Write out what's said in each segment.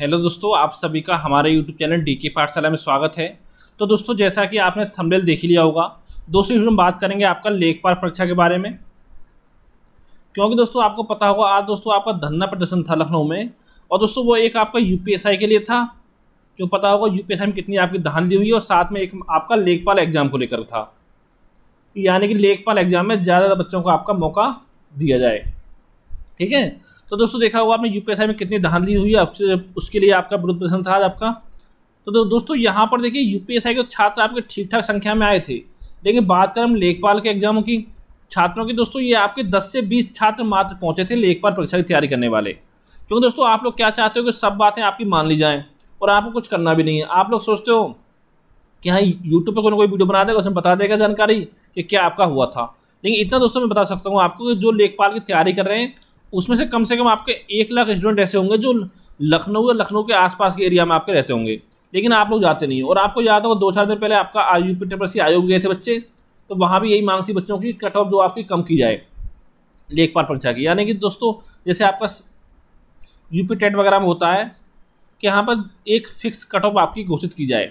hello दोस्तों आप सभी का हमारे यूट्यूब चैनल डी के पाठशाला में स्वागत है तो दोस्तों जैसा कि आपने थंबनेल देख लिया होगा दोस्तों इसमें बात करेंगे आपका लेखपाल परीक्षा के बारे में क्योंकि दोस्तों आपको पता होगा आज दोस्तों आपका धरना प्रदर्शन था लखनऊ में और दोस्तों वो एक आपका यू के लिए था जो पता होगा यू में कितनी आपकी धान दी हुई और साथ में एक आपका लेखपाल एग्जाम को लेकर था यानी कि लेखपाल एग्जाम में ज़्यादा बच्चों को आपका मौका दिया जाए ठीक है तो दोस्तों देखा होगा आपने यूपीएसआई में कितनी धांधली हुई है उसके लिए आपका विरोध प्रदर्शन था आपका तो, दो, दोस्तों यहाँ पर देखिए यूपीएसआई के छात्र आपके ठीक ठाक संख्या में आए थे लेकिन बात करें हम लेखपाल के एग्जामों की छात्रों की दोस्तों ये आपके दस से बीस छात्र मात्र पहुँचे थे लेखपाल परीक्षा की तैयारी करने वाले क्योंकि दोस्तों आप लोग क्या चाहते हो कि सब बातें आपकी मान ली जाएँ और आपको कुछ करना भी नहीं है आप लोग सोचते हो कि हाँ यूट्यूब पर कोई ना कोई वीडियो बना देगा उसमें बता देगा जानकारी कि क्या आपका हुआ था लेकिन इतना दोस्तों मैं बता सकता हूँ आपको जो लेखपाल की तैयारी कर रहे हैं उसमें से कम से कम आपके एक लाख स्टूडेंट ऐसे होंगे जो लखनऊ या लखनऊ के आसपास के एरिया में आपके रहते होंगे लेकिन आप लोग जाते नहीं और आपको याद होगा दो चार दिन पहले आपका आई यू पी आयोग गए थे बच्चे तो वहाँ भी यही मांग थी बच्चों की कट ऑफ जो आपकी कम की जाए लेखपाल परीक्षा की यानी कि दोस्तों जैसे आपका यू पी टेट वगैरह में होता है कि यहाँ पर एक फिक्स कट ऑफ आपकी घोषित की जाए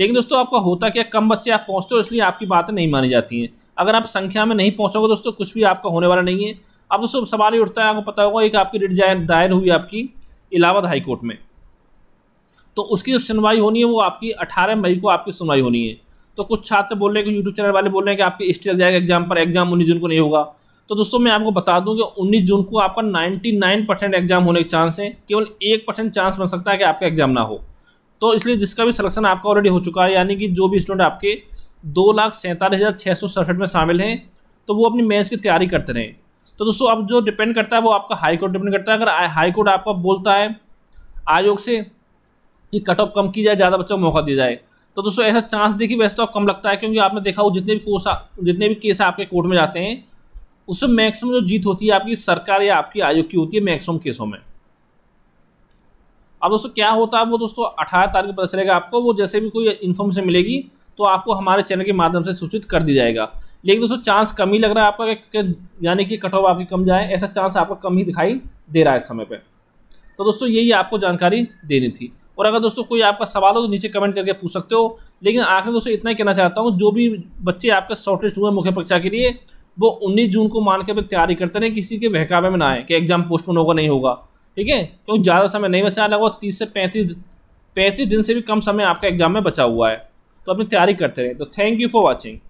लेकिन दोस्तों आपका होता क्या कम बच्चे आप पहुँचते हो इसलिए आपकी बातें नहीं मानी जाती हैं अगर आप संख्या में नहीं पहुँचोगे दोस्तों कुछ भी आपका होने वाला नहीं है अब दोस्तों सवाल ही उठता है आपको पता होगा एक आपकी रिट दायर हुई आपकी इलाहाबाद हाईकोर्ट में तो उसकी जो सुनवाई होनी है वो आपकी 18 मई को आपकी सुनवाई होनी है तो कुछ छात्र बोल रहे हैं कि यूट्यूब चैनल वाले बोल रहे हैं कि आपकी हिस्ट्री लग जाएगा एग्जाम पर एग्जाम उन्नीस जून को नहीं होगा तो दोस्तों मैं आपको बता दूं कि 19 जून को आपका 99 परसेंट एग्जाम होने के चांस हैं केवल एक परसेंट चांस बन सकता है कि आपका एग्जाम ना हो तो इसलिए जिसका भी सिलेक्शन आपका ऑलरेडी हो चुका है यानी कि जो भी स्टूडेंट आपके दो लाख सैंतालीस हज़ार छः सौ सड़सठ में शामिल हैं तो वो अपनी मेंस की तैयारी करते रहें तो दोस्तों अब जो डिपेंड करता है वो आपका हाई कोर्ट डिपेंड करता है अगर हाई कोर्ट आपका बोलता है आयोग से कि कट ऑफ कम की जाए ज़्यादा बच्चों को मौका दिया जाए तो दोस्तों ऐसा चांस देखिए वैसे तो कम लगता है क्योंकि आपने देखा हो जितने भी कोर्स जितने भी केस आपके कोर्ट में जाते हैं उसमें मैक्सिमम जो जीत होती है आपकी सरकार या आपकी आयोग की होती है मैक्सिमम केसों में अब दोस्तों क्या होता है वो दोस्तों अठारह तारीख पता चलेगा आपको वो जैसे भी कोई इन्फॉर्मेशन मिलेगी तो आपको हमारे चैनल के माध्यम से सूचित कर दिया जाएगा लेकिन दोस्तों चांस कम ही लग रहा है आपका यानी कि कट ऑफ आपकी कम जाए ऐसा चांस आपको कम ही दिखाई दे रहा है इस समय पर तो दोस्तों यही आपको जानकारी देनी थी और अगर दोस्तों कोई आपका सवाल हो तो नीचे कमेंट करके पूछ सकते हो लेकिन आखिर दोस्तों इतना ही कहना चाहता हूँ जो भी बच्चे आपके शॉर्टलिस्ट हुए मुख्य परीक्षा के लिए वो 19 जून को मान के तैयारी करते रहे किसी के बहकावे में ना आए कि एग्जाम पोस्टपोन होगा नहीं होगा ठीक है क्योंकि ज़्यादा समय नहीं बचा लगभग तीस से पैंतीस पैंतीस दिन से भी कम समय आपका एग्जाम में बचा हुआ है तो अपनी तैयारी करते रहे तो थैंक यू फॉर वॉचिंग